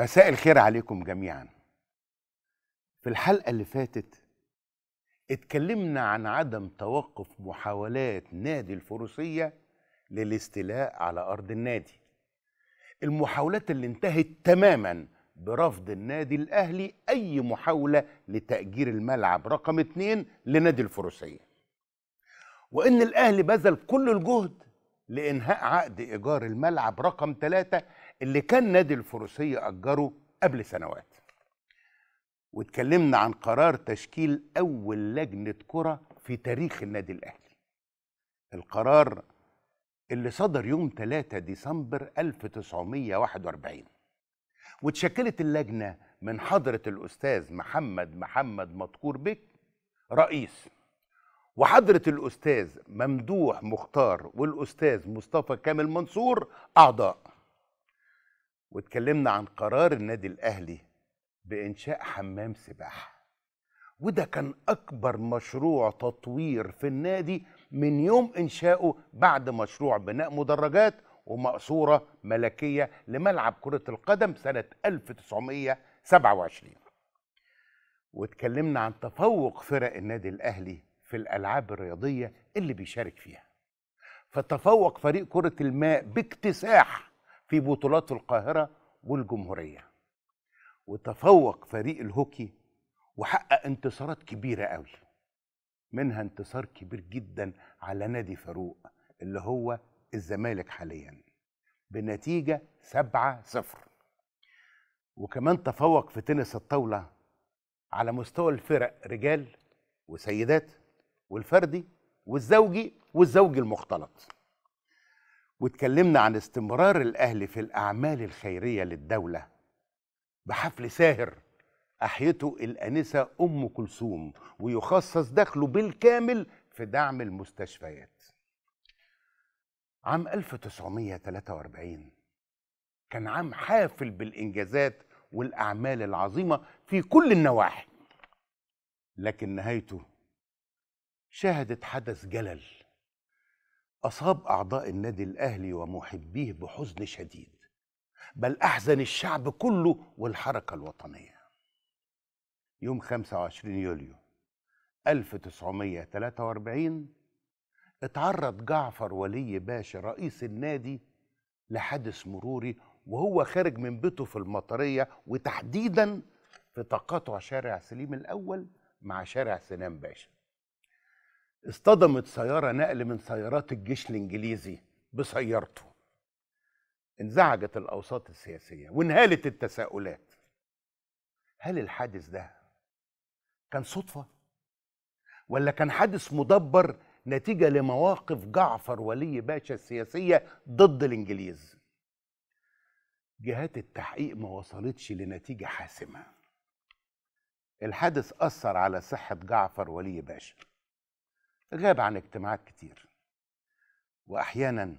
مساء الخير عليكم جميعا في الحلقة اللي فاتت اتكلمنا عن عدم توقف محاولات نادي الفروسية للاستيلاء على أرض النادي المحاولات اللي انتهت تماما برفض النادي الأهلي أي محاولة لتأجير الملعب رقم اتنين لنادي الفروسية وإن الأهلي بذل كل الجهد لإنهاء عقد إيجار الملعب رقم ثلاثة اللي كان نادي الفروسية أجره قبل سنوات واتكلمنا عن قرار تشكيل أول لجنة كرة في تاريخ النادي الأهلي القرار اللي صدر يوم 3 ديسمبر 1941 وتشكلت اللجنة من حضرة الأستاذ محمد محمد مدكور بك رئيس وحضرة الأستاذ ممدوح مختار والأستاذ مصطفى كامل منصور أعضاء واتكلمنا عن قرار النادي الاهلي بانشاء حمام سباحه وده كان اكبر مشروع تطوير في النادي من يوم انشائه بعد مشروع بناء مدرجات ومقصوره ملكيه لملعب كره القدم سنه 1927 واتكلمنا عن تفوق فرق النادي الاهلي في الالعاب الرياضيه اللي بيشارك فيها فتفوق فريق كره الماء باكتساح في بطولات القاهرة والجمهورية وتفوق فريق الهوكي وحقق انتصارات كبيرة قوي منها انتصار كبير جدا على نادي فاروق اللي هو الزمالك حاليا بنتيجة 7 صفر وكمان تفوق في تنس الطاولة على مستوى الفرق رجال وسيدات والفردي والزوجي والزوجي المختلط واتكلمنا عن استمرار الأهل في الأعمال الخيرية للدولة بحفل ساهر أحيته الأنسة أم كلثوم ويخصص دخله بالكامل في دعم المستشفيات عام 1943 كان عام حافل بالإنجازات والأعمال العظيمة في كل النواحي لكن نهايته شهدت حدث جلل أصاب أعضاء النادي الأهلي ومحبيه بحزن شديد بل أحزن الشعب كله والحركة الوطنية يوم 25 يوليو 1943 اتعرض جعفر ولي باشا رئيس النادي لحادث مروري وهو خارج من بيته في المطرية وتحديدا في تقاطع شارع سليم الأول مع شارع سنان باشا اصطدمت سيارة نقل من سيارات الجيش الإنجليزي بسيارته انزعجت الأوساط السياسية وانهالت التساؤلات هل الحادث ده كان صدفة ولا كان حادث مدبر نتيجة لمواقف جعفر ولي باشا السياسية ضد الإنجليز جهات التحقيق ما وصلتش لنتيجة حاسمة الحادث أثر على صحة جعفر ولي باشا غاب عن اجتماعات كتير واحيانا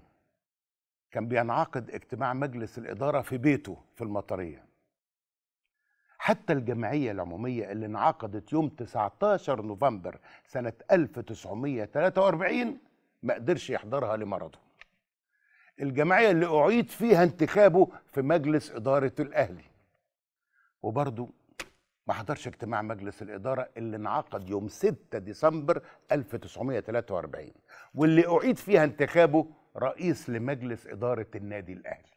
كان بينعقد اجتماع مجلس الاداره في بيته في المطريه حتى الجمعية العمومية اللي انعقدت يوم 19 نوفمبر سنة 1943 ما قدرش يحضرها لمرضه الجمعية اللي أعيد فيها انتخابه في مجلس إدارة الأهلي وبرضه ما حضرش اجتماع مجلس الإدارة اللي انعقد يوم 6 ديسمبر 1943 واللي أعيد فيها انتخابه رئيس لمجلس إدارة النادي الأهلي